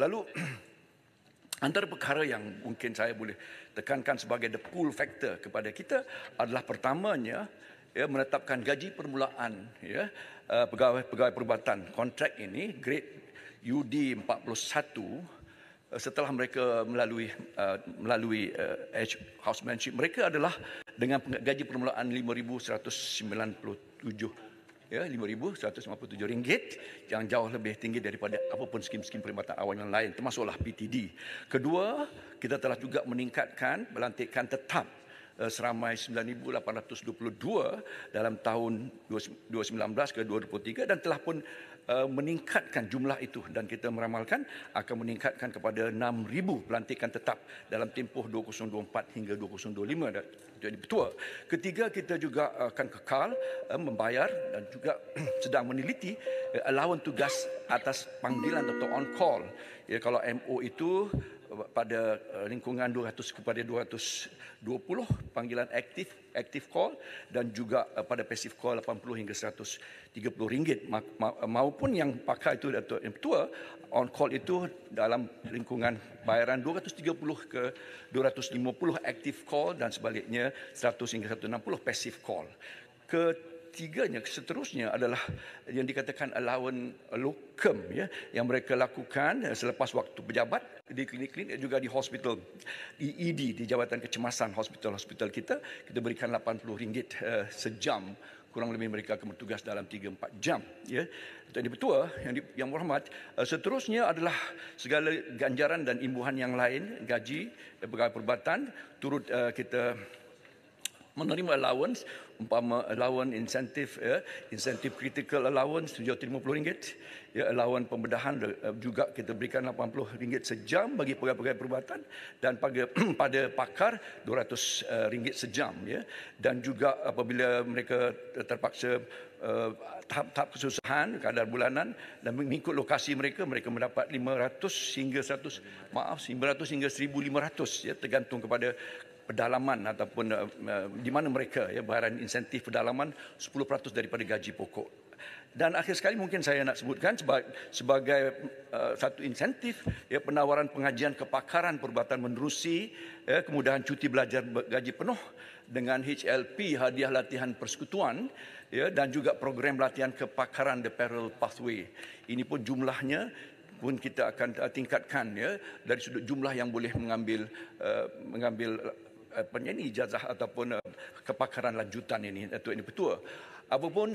Lalu antara perkara yang mungkin saya boleh tekankan sebagai the pull factor kepada kita adalah pertamanya ya menetapkan gaji permulaan ya pegawai-pegawai eh, perubatan kontrak ini grade UD 41 eh, setelah mereka melalui uh, melalui uh, housemanship mereka adalah dengan gaji permulaan 5197 ya RM5,157 yang jauh lebih tinggi daripada apapun skim-skim perkhidmatan awal yang lain termasuklah PTD. Kedua, kita telah juga meningkatkan pelantikan tetap Eh, seramai 9822 dalam tahun 2019 ke 2023 dan telah pun eh, meningkatkan jumlah itu dan kita meramalkan akan meningkatkan kepada 6000 pelantikan tetap dalam tempoh 2024 hingga 2025 jadi betul ketiga kita juga akan kekal eh, membayar dan juga sedang meneliti lawan tugas atas panggilan atau on call ya kalau MO itu pada eh, lingkungan 200 kepada 220 panggilan aktif aktif call dan juga eh, pada pasif call 80 hingga 130 ringgit ma- ma- maupun yang pakai itu atau yang tua on call itu dalam lingkungan bayaran 230 ke 250 aktif call dan sebaliknya 100 hingga 160 pasif call ke ketiganya seterusnya adalah yang dikatakan lawan lokum ya yang mereka lakukan eh, selepas waktu pejabat di klinik-klinik juga di hospital di ED di jabatan kecemasan hospital-hospital kita kita berikan RM80 uh, eh, sejam kurang lebih mereka akan bertugas dalam 3 4 jam ya Tuan Petua yang di, yang berhormat eh, seterusnya adalah segala ganjaran dan imbuhan yang lain gaji pegawai perubatan turut uh, kita menerima allowance umpama allowance insentif ya insentif critical allowance RM750 ya allowance pembedahan eh, juga kita berikan RM80 sejam bagi pegawai-pegawai perubatan dan pada pada pakar RM200 eh, sejam ya dan juga apabila mereka terpaksa tahap-tahap eh, uh, kesusahan kadar bulanan dan mengikut lokasi mereka mereka mendapat 500 hingga 100 maaf 500 hingga 1500 ya tergantung kepada pedalaman ataupun uh, di mana mereka ya bayaran insentif pedalaman 10% daripada gaji pokok. Dan akhir sekali mungkin saya nak sebutkan sebagai, sebagai uh, satu insentif ya penawaran pengajian kepakaran perubatan menerusi ya kemudahan cuti belajar gaji penuh dengan HLP hadiah latihan persekutuan ya dan juga program latihan kepakaran the parallel pathway. Ini pun jumlahnya pun kita akan eh, tingkatkan ya dari sudut jumlah yang boleh mengambil uh, mengambil Eh, penyanyi ijazah ataupun eh, kepakaran lanjutan ini Datuk Ini Petua. Apapun